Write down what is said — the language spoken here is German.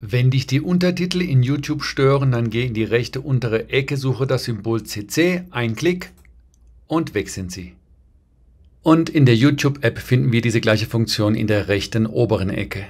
Wenn dich die Untertitel in YouTube stören, dann geh in die rechte untere Ecke, suche das Symbol CC, ein Klick und weg sind sie. Und in der YouTube-App finden wir diese gleiche Funktion in der rechten oberen Ecke.